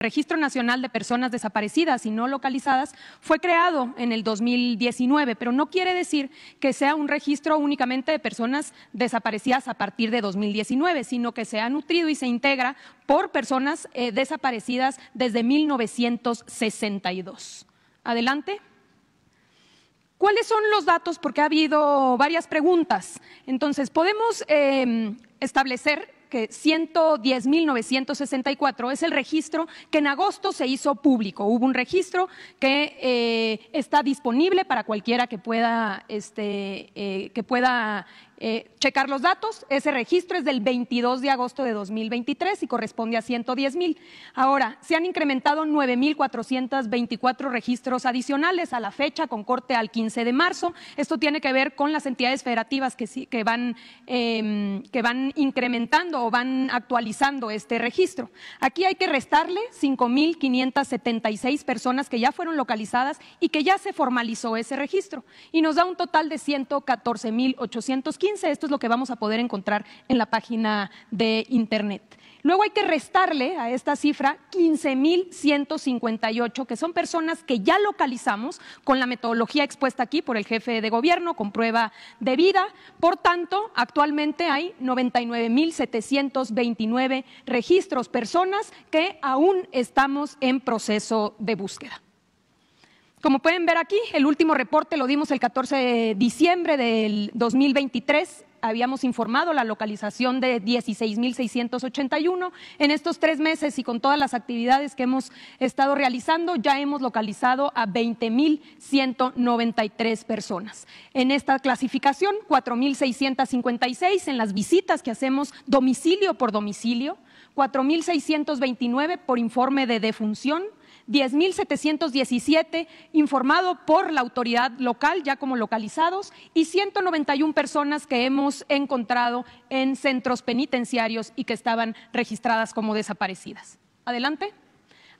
Registro Nacional de Personas Desaparecidas y No Localizadas fue creado en el 2019, pero no quiere decir que sea un registro únicamente de personas desaparecidas a partir de 2019, sino que se ha nutrido y se integra por personas eh, desaparecidas desde 1962. Adelante. ¿Cuáles son los datos? Porque ha habido varias preguntas. Entonces, podemos eh, establecer que 110.964 es el registro que en agosto se hizo público. Hubo un registro que eh, está disponible para cualquiera que pueda, este, eh, que pueda eh, checar los datos. Ese registro es del 22 de agosto de 2023 y corresponde a 110 mil. Ahora, se han incrementado 9.424 registros adicionales a la fecha con corte al 15 de marzo. Esto tiene que ver con las entidades federativas que, van, em, que van incrementando o van actualizando este registro. Aquí hay que restarle 5.576 personas que ya fueron localizadas y que ya se formalizó ese registro. Y nos da un total de 114.815 esto es lo que vamos a poder encontrar en la página de Internet. Luego hay que restarle a esta cifra 15.158, que son personas que ya localizamos con la metodología expuesta aquí por el jefe de gobierno, con prueba de vida. Por tanto, actualmente hay 99.729 registros, personas que aún estamos en proceso de búsqueda. Como pueden ver aquí, el último reporte lo dimos el 14 de diciembre del 2023. Habíamos informado la localización de 16.681. En estos tres meses y con todas las actividades que hemos estado realizando, ya hemos localizado a 20.193 personas. En esta clasificación, 4.656 en las visitas que hacemos domicilio por domicilio, 4.629 por informe de defunción, 10.717 informado por la autoridad local, ya como localizados, y 191 personas que hemos encontrado en centros penitenciarios y que estaban registradas como desaparecidas. Adelante.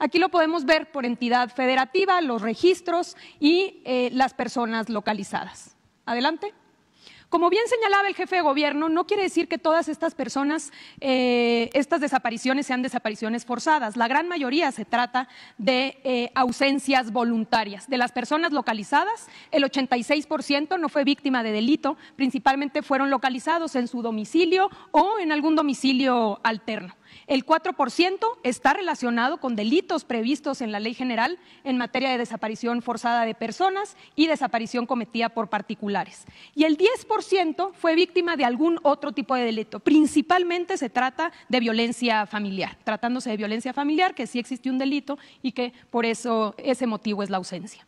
Aquí lo podemos ver por entidad federativa, los registros y eh, las personas localizadas. Adelante. Como bien señalaba el jefe de gobierno, no quiere decir que todas estas personas, eh, estas desapariciones sean desapariciones forzadas. La gran mayoría se trata de eh, ausencias voluntarias. De las personas localizadas, el 86% no fue víctima de delito, principalmente fueron localizados en su domicilio o en algún domicilio alterno. El 4% está relacionado con delitos previstos en la ley general en materia de desaparición forzada de personas y desaparición cometida por particulares. Y el 10% fue víctima de algún otro tipo de delito. Principalmente se trata de violencia familiar, tratándose de violencia familiar, que sí existe un delito y que por eso ese motivo es la ausencia.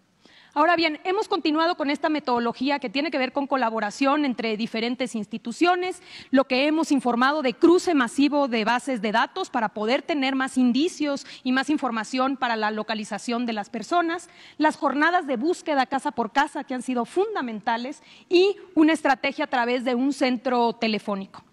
Ahora bien, hemos continuado con esta metodología que tiene que ver con colaboración entre diferentes instituciones, lo que hemos informado de cruce masivo de bases de datos para poder tener más indicios y más información para la localización de las personas, las jornadas de búsqueda casa por casa que han sido fundamentales y una estrategia a través de un centro telefónico.